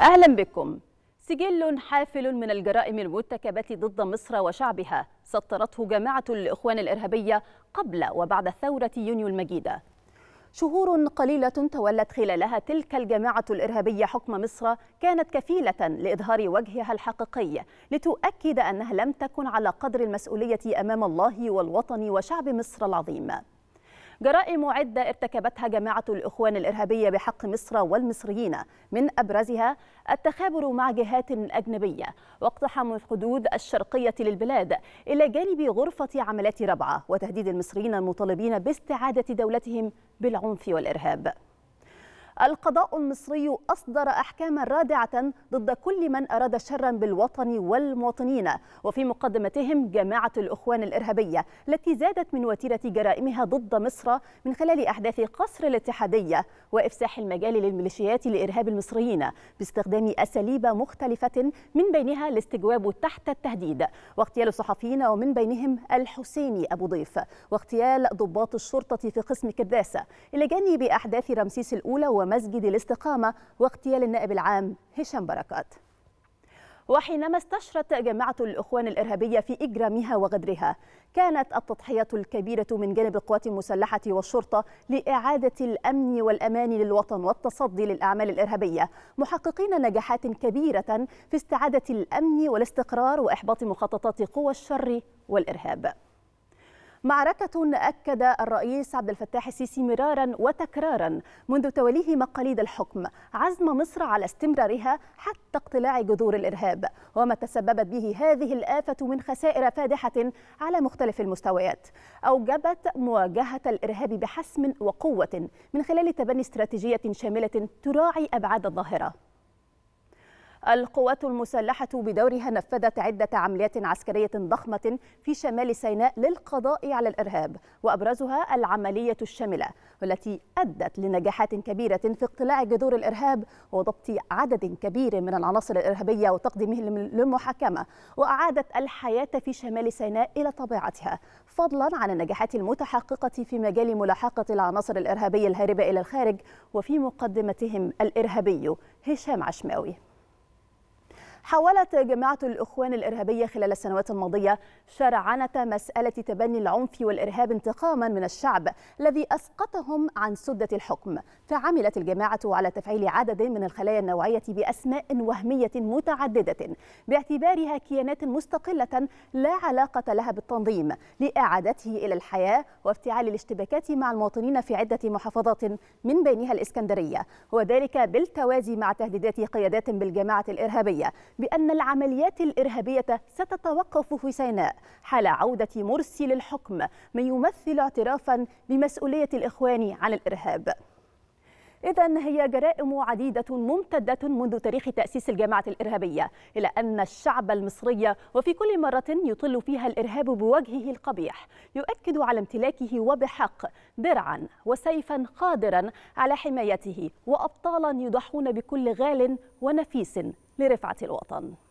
أهلا بكم سجل حافل من الجرائم المرتكبة ضد مصر وشعبها سطرته جماعة الإخوان الإرهابية قبل وبعد ثورة يونيو المجيدة شهور قليلة تولت خلالها تلك الجماعة الإرهابية حكم مصر كانت كفيلة لإظهار وجهها الحقيقي لتؤكد أنها لم تكن على قدر المسؤولية أمام الله والوطن وشعب مصر العظيم جرائم عدة ارتكبتها جماعة الإخوان الإرهابية بحق مصر والمصريين من أبرزها التخابر مع جهات أجنبية واقتحام الحدود الشرقية للبلاد إلى جانب غرفة عملات ربعة وتهديد المصريين المطالبين باستعادة دولتهم بالعنف والإرهاب القضاء المصري أصدر أحكاما رادعة ضد كل من أراد شرا بالوطن والمواطنين وفي مقدمتهم جماعة الإخوان الإرهابية التي زادت من وتيرة جرائمها ضد مصر من خلال أحداث قصر الاتحادية وإفساح المجال للميليشيات لإرهاب المصريين باستخدام أساليب مختلفة من بينها الاستجواب تحت التهديد واغتيال صحفيين ومن بينهم الحسيني أبو ضيف واغتيال ضباط الشرطة في قسم كداسة إلى جانب أحداث رمسيس الأولى ومسجد الاستقامة واغتيال النائب العام هشام بركات وحينما استشرت جماعة الإخوان الإرهابية في إجرامها وغدرها كانت التضحية الكبيرة من جانب القوات المسلحة والشرطة لإعادة الأمن والأمان للوطن والتصدي للأعمال الإرهابية محققين نجاحات كبيرة في استعادة الأمن والاستقرار وإحباط مخططات قوى الشر والإرهاب معركة أكد الرئيس عبد الفتاح السيسي مرارا وتكرارا منذ توليه مقاليد الحكم عزم مصر على استمرارها حتى اقتلاع جذور الإرهاب وما تسببت به هذه الآفة من خسائر فادحة على مختلف المستويات أوجبت مواجهة الإرهاب بحسم وقوة من خلال تبني استراتيجية شاملة تراعي أبعاد الظاهرة القوات المسلحة بدورها نفذت عدة عمليات عسكرية ضخمة في شمال سيناء للقضاء على الإرهاب وأبرزها العملية الشاملة والتي أدت لنجاحات كبيرة في اقتلاع جذور الإرهاب وضبط عدد كبير من العناصر الإرهابية وتقديمهم للمحاكمة وأعادت الحياة في شمال سيناء إلى طبيعتها فضلا عن النجاحات المتحققة في مجال ملاحقة العناصر الإرهابية الهاربة إلى الخارج وفي مقدمتهم الإرهابي هشام عشماوي حاولت جماعة الإخوان الإرهابية خلال السنوات الماضية شرعنة مسألة تبني العنف والإرهاب انتقاما من الشعب الذي أسقطهم عن سدة الحكم فعملت الجماعة على تفعيل عدد من الخلايا النوعية بأسماء وهمية متعددة باعتبارها كيانات مستقلة لا علاقة لها بالتنظيم لإعادته إلى الحياة وافتعال الاشتباكات مع المواطنين في عدة محافظات من بينها الإسكندرية وذلك بالتوازي مع تهديدات قيادات بالجماعة الإرهابية بأن العمليات الإرهابية ستتوقف في سيناء حال عودة مرسي للحكم من يمثل اعترافا بمسؤولية الإخوان عن الإرهاب إذا هي جرائم عديدة ممتدة منذ تاريخ تأسيس الجماعة الإرهابية إلى أن الشعب المصري وفي كل مرة يطل فيها الإرهاب بوجهه القبيح يؤكد على امتلاكه وبحق درعا وسيفا قادرا على حمايته وأبطالا يضحون بكل غال ونفيس لرفعة الوطن